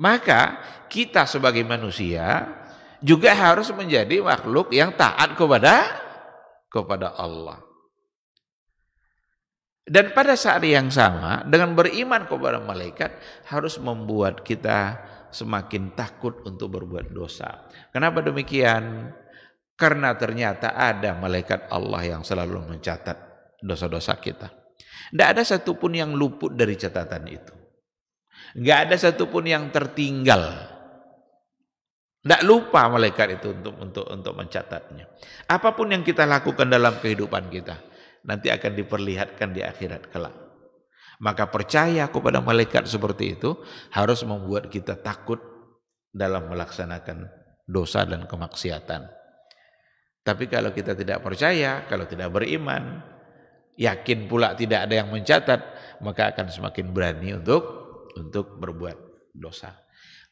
Speaker 1: Maka kita sebagai manusia juga harus menjadi makhluk yang taat kepada kepada Allah. Dan pada saat yang sama dengan beriman kepada malaikat harus membuat kita semakin takut untuk berbuat dosa. Kenapa demikian? Karena ternyata ada malaikat Allah yang selalu mencatat dosa-dosa kita. Tidak ada satupun yang luput dari catatan itu. Nggak ada satupun yang tertinggal. Tidak lupa malaikat itu untuk untuk untuk mencatatnya. Apapun yang kita lakukan dalam kehidupan kita, nanti akan diperlihatkan di akhirat kelak. Maka percaya kepada malaikat seperti itu harus membuat kita takut dalam melaksanakan dosa dan kemaksiatan. Tapi kalau kita tidak percaya, kalau tidak beriman, yakin pula tidak ada yang mencatat, maka akan semakin berani untuk untuk berbuat dosa.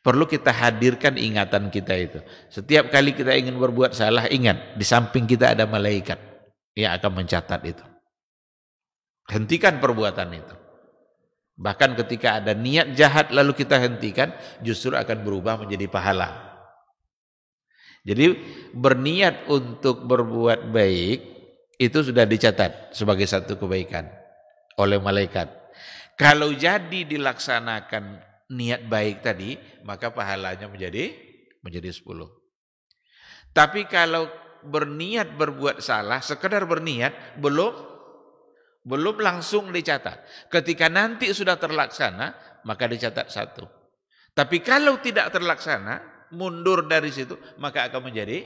Speaker 1: Perlu kita hadirkan ingatan kita itu. Setiap kali kita ingin berbuat salah, ingat di samping kita ada malaikat yang akan mencatat itu. Hentikan perbuatan itu. Bahkan ketika ada niat jahat lalu kita hentikan, justru akan berubah menjadi pahala. Jadi berniat untuk berbuat baik itu sudah dicatat sebagai satu kebaikan oleh malaikat. Kalau jadi dilaksanakan niat baik tadi, maka pahalanya menjadi menjadi 10. Tapi kalau berniat berbuat salah, sekedar berniat, belum belum langsung dicatat. Ketika nanti sudah terlaksana, maka dicatat satu. Tapi kalau tidak terlaksana, mundur dari situ, maka akan menjadi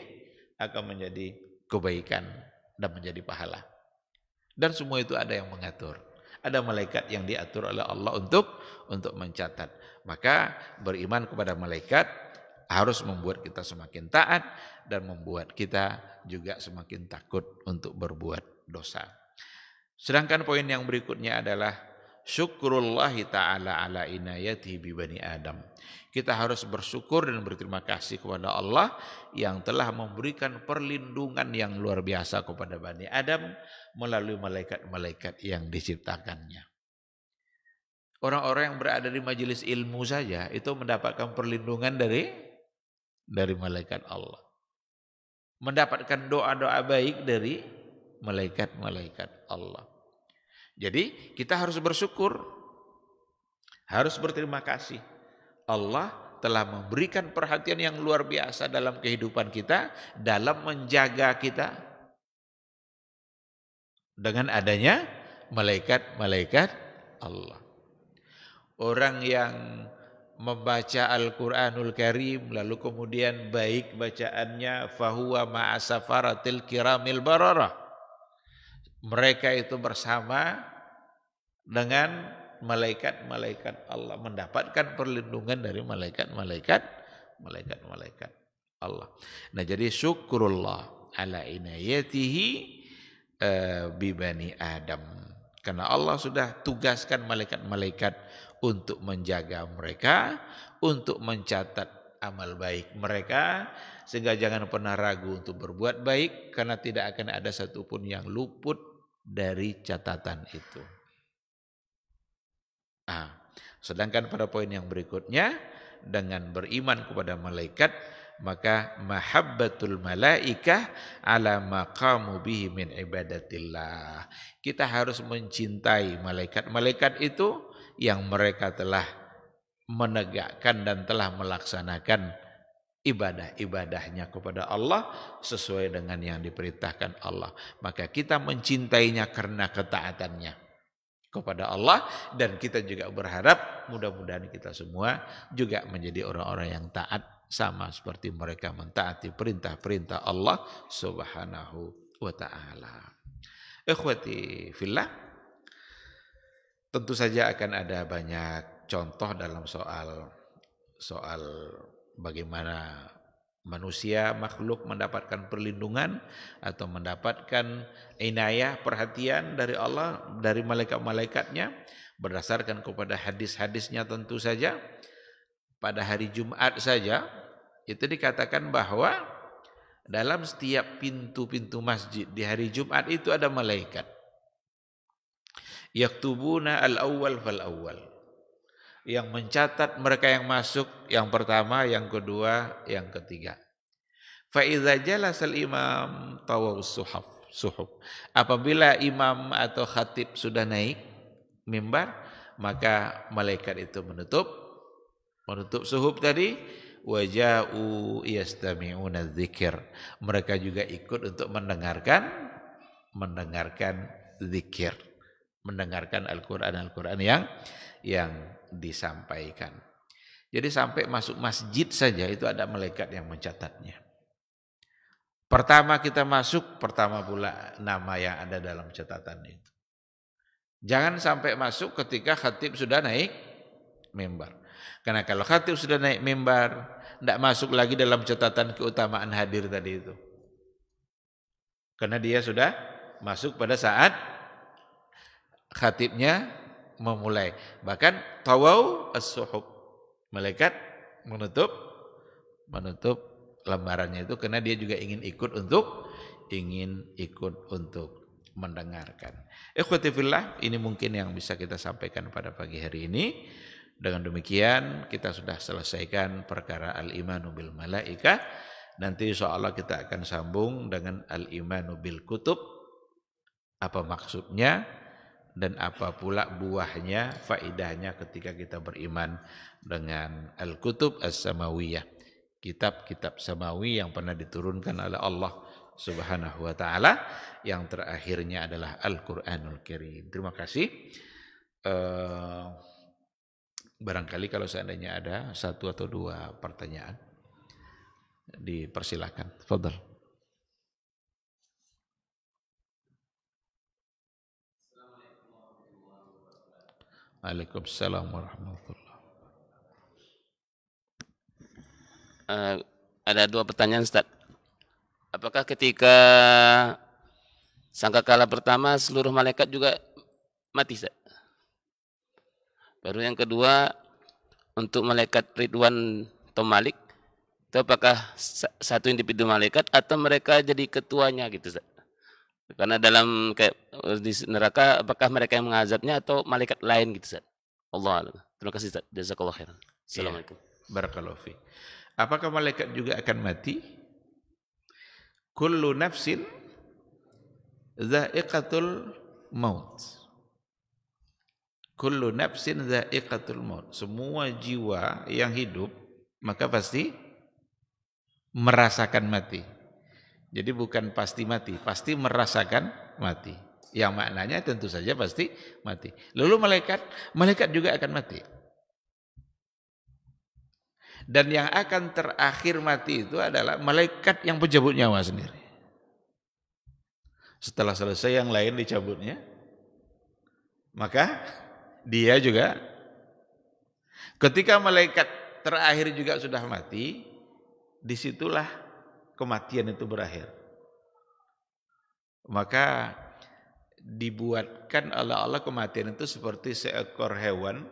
Speaker 1: akan menjadi kebaikan dan menjadi pahala. Dan semua itu ada yang mengatur. Ada malaikat yang diatur oleh Allah untuk untuk mencatat. Maka beriman kepada malaikat harus membuat kita semakin taat dan membuat kita juga semakin takut untuk berbuat dosa. Sedangkan poin yang berikutnya adalah syukurullahi ta'ala ala inayati bi bani Adam. Kita harus bersyukur dan berterima kasih kepada Allah yang telah memberikan perlindungan yang luar biasa kepada Bani Adam melalui malaikat-malaikat yang diciptakannya. Orang-orang yang berada di majelis ilmu saja itu mendapatkan perlindungan dari dari malaikat Allah. Mendapatkan doa-doa baik dari malaikat-malaikat Allah jadi kita harus bersyukur, harus berterima kasih. Allah telah memberikan perhatian yang luar biasa dalam kehidupan kita, dalam menjaga kita dengan adanya malaikat-malaikat Allah. Orang yang membaca Al-Quranul Karim lalu kemudian baik bacaannya fahuwa ma'asafaratil kiramil bararah. Mereka itu bersama dengan malaikat-malaikat Allah mendapatkan perlindungan dari malaikat-malaikat malaikat-malaikat Allah. Nah, jadi syukurullah ala inayatihi e, eh, bibani Adam. Karena Allah sudah tugaskan malaikat-malaikat untuk menjaga mereka, untuk mencatat amal baik mereka, sehingga jangan pernah ragu untuk berbuat baik karena tidak akan ada satupun yang luput dari catatan itu. Sedangkan pada poin yang berikutnya dengan beriman kepada malaikat maka mahabbatul malaikah ala maqamu bihi min ibadatillah. Kita harus mencintai malaikat. Malaikat itu yang mereka telah menegakkan dan telah melaksanakan ibadah-ibadahnya kepada Allah sesuai dengan yang diperintahkan Allah. Maka kita mencintainya karena ketaatannya kepada Allah dan kita juga berharap mudah-mudahan kita semua juga menjadi orang-orang yang taat sama seperti mereka mentaati perintah-perintah Allah Subhanahu wa taala. Ikhwati fillah tentu saja akan ada banyak contoh dalam soal soal bagaimana Manusia makhluk mendapatkan perlindungan atau mendapatkan inayah perhatian dari Allah, dari malaikat-malaikatnya berdasarkan kepada hadis-hadisnya tentu saja. Pada hari Jumat saja itu dikatakan bahwa dalam setiap pintu-pintu masjid di hari Jumat itu ada malaikat. Yaktubuna al-awwal fal-awwal yang mencatat mereka yang masuk yang pertama, yang kedua, yang ketiga. Fa jalasal imam tawaw suhub suhuf. Apabila imam atau khatib sudah naik mimbar, maka malaikat itu menutup menutup suhuf tadi waja'u yastami'una Mereka juga ikut untuk mendengarkan mendengarkan zikir, mendengarkan Al-Qur'an Al-Qur'an yang yang disampaikan. Jadi sampai masuk masjid saja itu ada malaikat yang mencatatnya. Pertama kita masuk, pertama pula nama yang ada dalam catatan itu. Jangan sampai masuk ketika khatib sudah naik mimbar. Karena kalau khatib sudah naik mimbar, tidak masuk lagi dalam catatan keutamaan hadir tadi itu. Karena dia sudah masuk pada saat khatibnya memulai. Bahkan tawau as-suhub. Malaikat menutup menutup lembarannya itu karena dia juga ingin ikut untuk ingin ikut untuk mendengarkan. Ikhwati fillah, ini mungkin yang bisa kita sampaikan pada pagi hari ini. Dengan demikian kita sudah selesaikan perkara al-imanu bil malaika. Nanti insya Allah kita akan sambung dengan al-imanu bil kutub. Apa maksudnya? dan apa pula buahnya faidahnya ketika kita beriman dengan Al-Kutub As-Samawiyah kitab-kitab samawi yang pernah diturunkan oleh Allah Subhanahu wa taala yang terakhirnya adalah Al-Qur'anul Karim. Terima kasih. Uh, barangkali kalau seandainya ada satu atau dua pertanyaan dipersilahkan. Fadal. Waalaikumsalam warahmatullahi wabarakatuh. Eh, ada dua pertanyaan Ustaz. Apakah ketika sangka sangkakala pertama seluruh malaikat juga mati Ustaz? Baru yang kedua untuk malaikat Ridwan atau Malik, itu apakah satu individu malaikat atau mereka jadi ketuanya gitu Ustaz? Karena dalam kayak eh, di neraka apakah mereka yang mengazabnya atau malaikat lain gitu Ustaz? Allah alam. Terima kasih Ustaz. Jazakallahu khairan. Iya. Assalamualaikum. Ya. Barakallahu fi. Apakah malaikat juga akan mati? Kullu nafsin za'iqatul maut. Kullu nafsin za'iqatul maut. Semua jiwa yang hidup maka pasti merasakan mati. Jadi bukan pasti mati, pasti merasakan mati. Yang maknanya tentu saja pasti mati. Lalu malaikat, malaikat juga akan mati. Dan yang akan terakhir mati itu adalah malaikat yang pencabut nyawa sendiri. Setelah selesai yang lain dicabutnya, maka dia juga ketika malaikat terakhir juga sudah mati, disitulah kematian itu berakhir. Maka dibuatkan oleh Allah kematian itu seperti seekor hewan.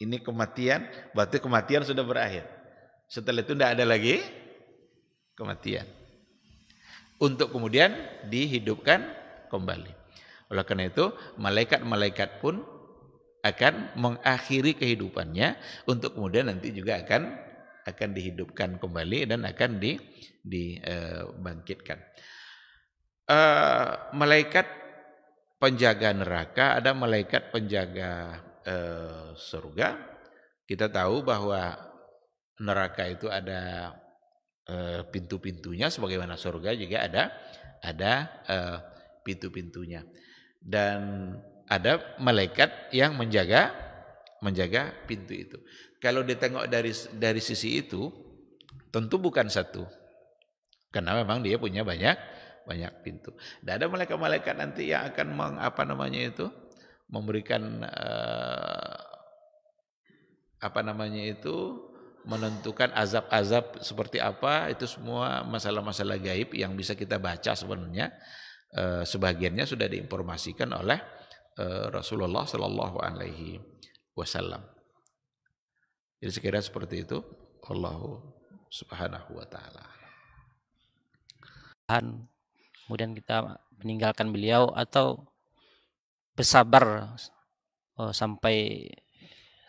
Speaker 1: Ini kematian, berarti kematian sudah berakhir. Setelah itu tidak ada lagi kematian. Untuk kemudian dihidupkan kembali. Oleh karena itu, malaikat-malaikat pun akan mengakhiri kehidupannya untuk kemudian nanti juga akan akan dihidupkan kembali dan akan dibangkitkan. E, uh, e, malaikat penjaga neraka ada malaikat penjaga uh, surga. Kita tahu bahwa neraka itu ada uh, pintu-pintunya sebagaimana surga juga ada ada pintu-pintunya. Dan ada malaikat yang menjaga menjaga pintu itu. Kalau ditengok dari dari sisi itu, tentu bukan satu. Karena memang dia punya banyak banyak pintu. Dan ada malaikat-malaikat nanti yang akan meng, apa namanya itu memberikan eh, apa namanya itu menentukan azab-azab seperti apa itu semua masalah-masalah gaib yang bisa kita baca sebenarnya eh, sebagiannya sudah diinformasikan oleh eh, Rasulullah Shallallahu Alaihi Wasallam. Jadi sekiranya seperti itu, Allah subhanahu wa ta'ala. Kemudian kita meninggalkan beliau atau bersabar oh, sampai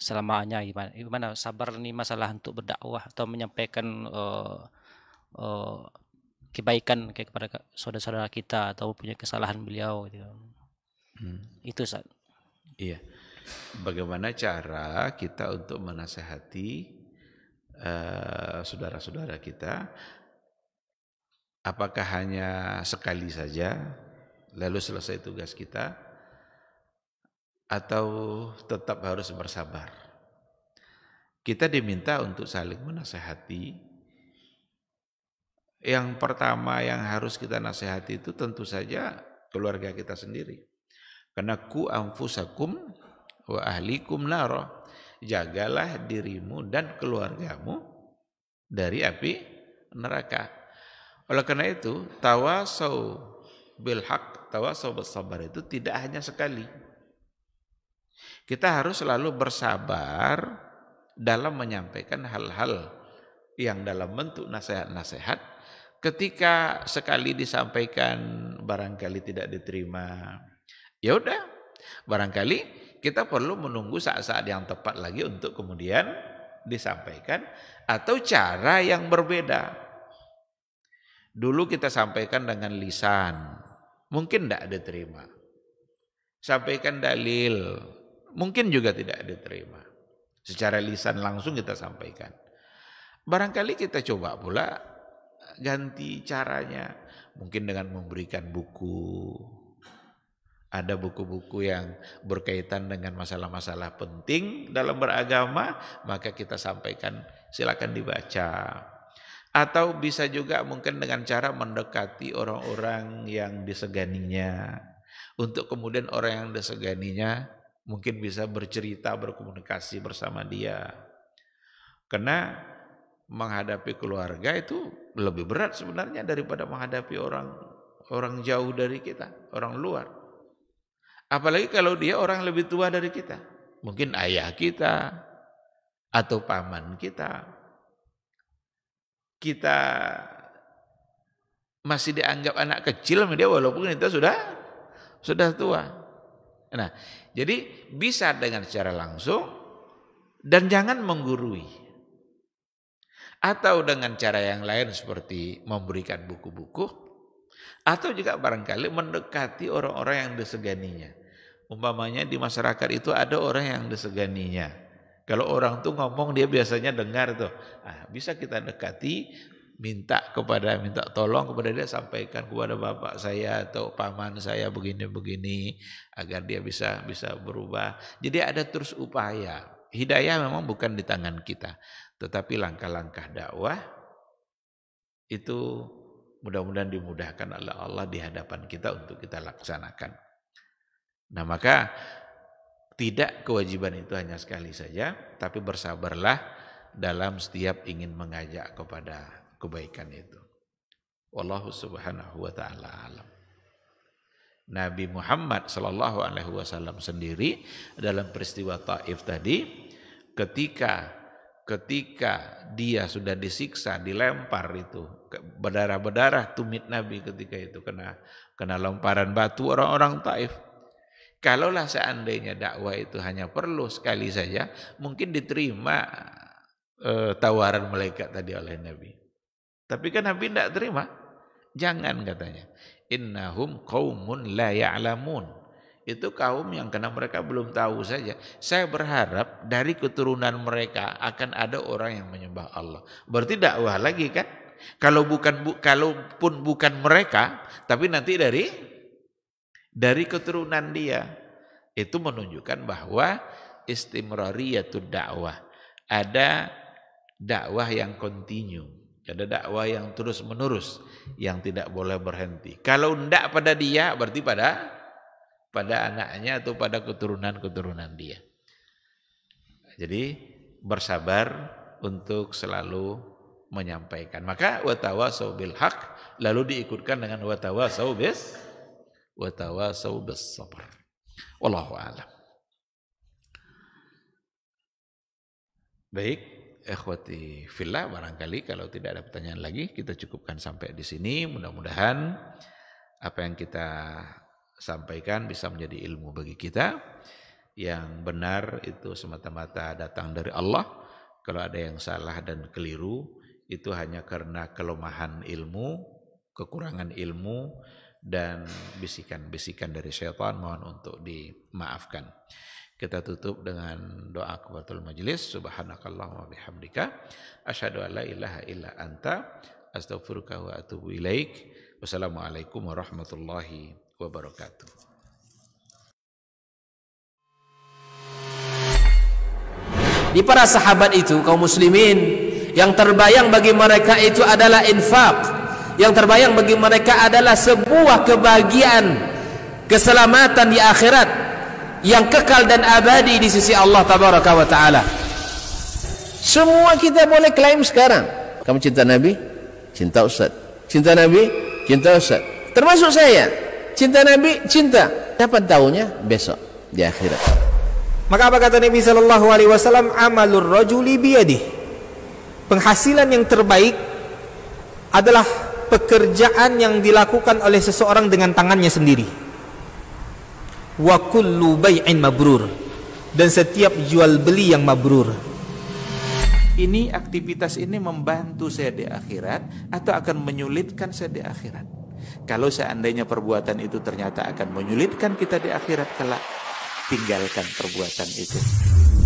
Speaker 1: selamanya gimana gimana sabar nih masalah untuk berdakwah atau menyampaikan oh, oh, kebaikan kayak kepada saudara-saudara kita atau punya kesalahan beliau gitu. Hmm. Itu saat. Iya bagaimana cara kita untuk menasehati eh, saudara-saudara uh, kita apakah hanya sekali saja lalu selesai tugas kita atau tetap harus bersabar. Kita diminta untuk saling menasehati. Yang pertama yang harus kita nasihati itu tentu saja keluarga kita sendiri. Karena ku anfusakum wa ahlikum nara. Jagalah dirimu dan keluargamu dari api neraka. Oleh karena itu, tawasau bil haq, tawasau bersabar itu tidak hanya sekali. Kita harus selalu bersabar dalam menyampaikan hal-hal yang dalam bentuk nasihat-nasihat ketika sekali disampaikan barangkali tidak diterima ya udah barangkali kita perlu menunggu saat-saat yang tepat lagi untuk kemudian disampaikan atau cara yang berbeda. Dulu kita sampaikan dengan lisan, mungkin tidak diterima. Sampaikan dalil, mungkin juga tidak diterima. Secara lisan langsung kita sampaikan. Barangkali kita coba pula ganti caranya, mungkin dengan memberikan buku, ada buku-buku yang berkaitan dengan masalah-masalah penting dalam beragama, maka kita sampaikan silakan dibaca. Atau bisa juga mungkin dengan cara mendekati orang-orang yang diseganinya. Untuk kemudian orang yang diseganinya mungkin bisa bercerita, berkomunikasi bersama dia. Karena menghadapi keluarga itu lebih berat sebenarnya daripada menghadapi orang orang jauh dari kita, orang luar. Apalagi kalau dia orang lebih tua dari kita. Mungkin ayah kita atau paman kita. Kita masih dianggap anak kecil sama dia walaupun kita sudah sudah tua. Nah, jadi bisa dengan secara langsung dan jangan menggurui. Atau dengan cara yang lain seperti memberikan buku-buku atau juga barangkali mendekati orang-orang yang diseganinya Umpamanya di masyarakat itu ada orang yang diseganinya. Kalau orang tuh ngomong dia biasanya dengar tuh. Ah, bisa kita dekati, minta kepada minta tolong kepada dia sampaikan kepada bapak saya atau paman saya begini-begini agar dia bisa bisa berubah. Jadi ada terus upaya. Hidayah memang bukan di tangan kita, tetapi langkah-langkah dakwah itu mudah-mudahan dimudahkan oleh Allah di hadapan kita untuk kita laksanakan. Nah maka tidak kewajiban itu hanya sekali saja, tapi bersabarlah dalam setiap ingin mengajak kepada kebaikan itu. Wallahu subhanahu wa ta'ala alam. Nabi Muhammad Sallallahu Alaihi Wasallam sendiri dalam peristiwa Taif tadi, ketika ketika dia sudah disiksa, dilempar itu berdarah-berdarah tumit Nabi ketika itu kena kena lemparan batu orang-orang Taif. Kalaulah seandainya dakwah itu hanya perlu sekali saja, mungkin diterima e, tawaran malaikat tadi oleh Nabi. Tapi kan Nabi tidak terima. Jangan katanya. Innahum qawmun la ya'lamun. Itu kaum yang karena mereka belum tahu saja. Saya berharap dari keturunan mereka akan ada orang yang menyembah Allah. Berarti dakwah lagi kan? Kalau bukan bu, kalaupun bukan mereka, tapi nanti dari dari keturunan dia. Itu menunjukkan bahwa istimrariyatud dakwah. Ada dakwah yang kontinu, ada dakwah yang terus-menerus yang tidak boleh berhenti. Kalau ndak pada dia berarti pada pada anaknya atau pada keturunan-keturunan dia. Jadi bersabar untuk selalu menyampaikan. Maka watawa sobil hak lalu diikutkan dengan watawa sobis wa بالصبر bis أعلم Baik, ikhwati villa barangkali kalau tidak ada pertanyaan lagi kita cukupkan sampai di sini. Mudah-mudahan apa yang kita sampaikan bisa menjadi ilmu bagi kita. Yang benar itu semata-mata datang dari Allah. Kalau ada yang salah dan keliru itu hanya karena kelemahan ilmu, kekurangan ilmu dan bisikan-bisikan dari syaitan mohon untuk dimaafkan. Kita tutup dengan doa kubatul majlis. Subhanakallahumma bihamdika. Asyhadu an la ilaha illa anta. Astaghfiruka wa atubu ilaik. Wassalamualaikum warahmatullahi wabarakatuh. Di para sahabat itu kaum muslimin yang terbayang bagi mereka itu adalah infak yang terbayang bagi mereka adalah sebuah kebahagiaan keselamatan di akhirat yang kekal dan abadi di sisi Allah tabaraka wa taala. Semua kita boleh klaim sekarang. Kamu cinta Nabi? Cinta Ustaz. Cinta Nabi? Cinta Ustaz. Termasuk saya. Cinta Nabi? Cinta. Dapat tahunya besok di akhirat. Maka apa kata Nabi sallallahu alaihi wasallam amalur rajuli biyadihi. Penghasilan yang terbaik adalah pekerjaan yang dilakukan oleh seseorang dengan tangannya sendiri. Wa kullu bai'in mabrur dan setiap jual beli yang mabrur. Ini aktivitas ini membantu saya di akhirat atau akan menyulitkan saya di akhirat. Kalau seandainya perbuatan itu ternyata akan menyulitkan kita di akhirat kelak, tinggalkan perbuatan itu.